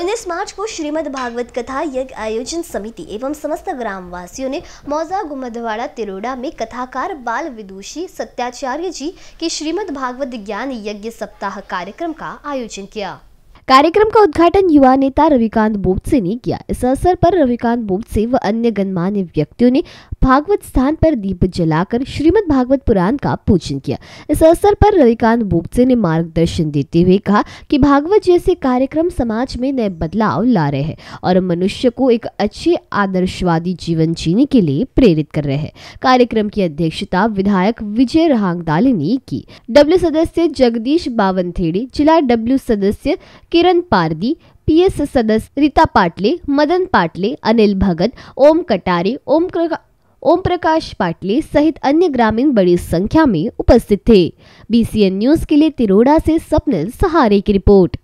उन्नीस मार्च को श्रीमद भागवत कथा यज्ञ आयोजन समिति एवं समस्त ग्रामवासियों ने मौजा गुमदवाड़ा तिरोड़ा में कथाकार बाल विदुषी सत्याचार्य जी के श्रीमद भागवत ज्ञान यज्ञ सप्ताह कार्यक्रम का आयोजन किया कार्यक्रम का उद्घाटन युवा नेता रविकांत बोबसे ने किया इस अवसर पर रविकांत बोबसे व अन्य गणमान्य व्यक्तियों ने भागवत स्थान पर दीप जलाकर श्रीमद भागवत पुराण का पूजन किया इस अवसर पर रविकांत बोबसे ने मार्गदर्शन देते हुए कहा कि भागवत जैसे कार्यक्रम समाज में नए बदलाव ला रहे हैं और मनुष्य को एक अच्छे आदर्शवादी जीवन जीने के लिए प्रेरित कर रहे हैं कार्यक्रम की अध्यक्षता विधायक विजय रहांगदाले ने की डब्ल्यू सदस्य जगदीश बावनथेड़े जिला डब्ल्यू सदस्य किरण पारदी पीएस सदस्य रीता पाटले मदन पाटले अनिल भगत ओम कटारे ओम ओम प्रकाश पाटले सहित अन्य ग्रामीण बड़ी संख्या में उपस्थित थे बीसीएन न्यूज के लिए तिरोड़ा से सपनल सहारे की रिपोर्ट